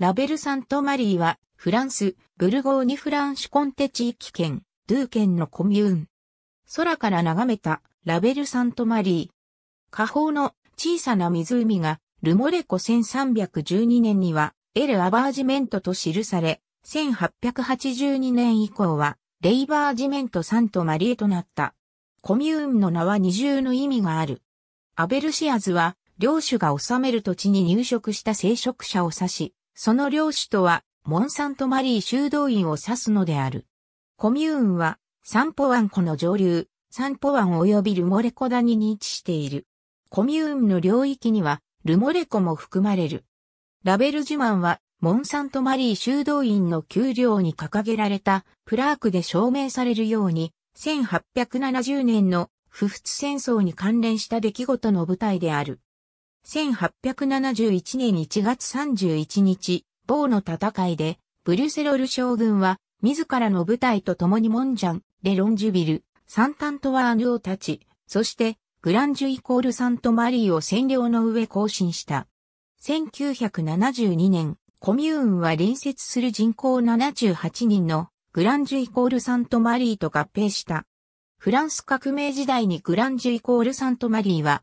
ラベルサントマリーは、フランス、ブルゴーニフランシュコンテ地域圏、ドゥー県のコミューン。空から眺めた、ラベルサントマリー。下方の小さな湖が、ルモレコ1312年には、エル・アバージメントと記され、1882年以降は、レイバージメントサントマリーとなった。コミューンの名は二重の意味がある。アベルシアズは、領主が治める土地に入植した聖職者を指し、その領主とは、モンサントマリー修道院を指すのである。コミューンは、サンポワン湖の上流、サンポワン及びルモレコ谷に位置している。コミューンの領域には、ルモレコも含まれる。ラベルジュマンは、モンサントマリー修道院の給料に掲げられた、プラークで証明されるように、1870年の不仏戦争に関連した出来事の舞台である。1871年1月31日、某の戦いで、ブリュセロル将軍は、自らの部隊と共にモンジャン、レロンジュビル、サンタントワーヌを立ち、そして、グランジュイコールサントマリーを占領の上更新した。1972年、コミューンは隣接する人口78人のグランジュイコールサントマリーと合併した。フランス革命時代にグランジュイコールサントマリーは